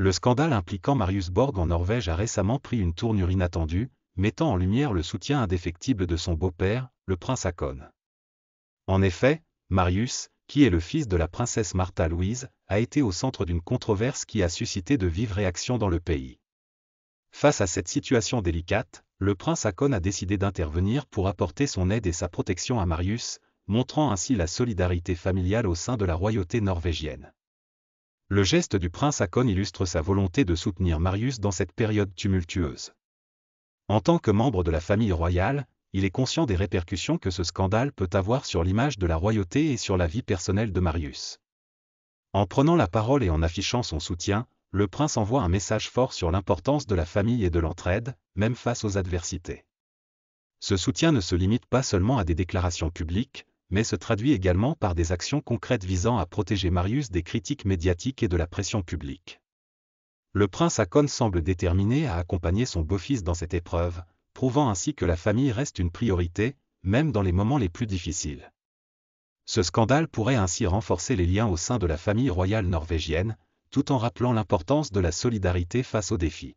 Le scandale impliquant Marius Borg en Norvège a récemment pris une tournure inattendue, mettant en lumière le soutien indéfectible de son beau-père, le prince Akon. En effet, Marius, qui est le fils de la princesse Martha Louise, a été au centre d'une controverse qui a suscité de vives réactions dans le pays. Face à cette situation délicate, le prince Akon a décidé d'intervenir pour apporter son aide et sa protection à Marius, montrant ainsi la solidarité familiale au sein de la royauté norvégienne le geste du prince Akon illustre sa volonté de soutenir Marius dans cette période tumultueuse. En tant que membre de la famille royale, il est conscient des répercussions que ce scandale peut avoir sur l'image de la royauté et sur la vie personnelle de Marius. En prenant la parole et en affichant son soutien, le prince envoie un message fort sur l'importance de la famille et de l'entraide, même face aux adversités. Ce soutien ne se limite pas seulement à des déclarations publiques, mais se traduit également par des actions concrètes visant à protéger Marius des critiques médiatiques et de la pression publique. Le prince Akon semble déterminé à accompagner son beau-fils dans cette épreuve, prouvant ainsi que la famille reste une priorité, même dans les moments les plus difficiles. Ce scandale pourrait ainsi renforcer les liens au sein de la famille royale norvégienne, tout en rappelant l'importance de la solidarité face aux défis.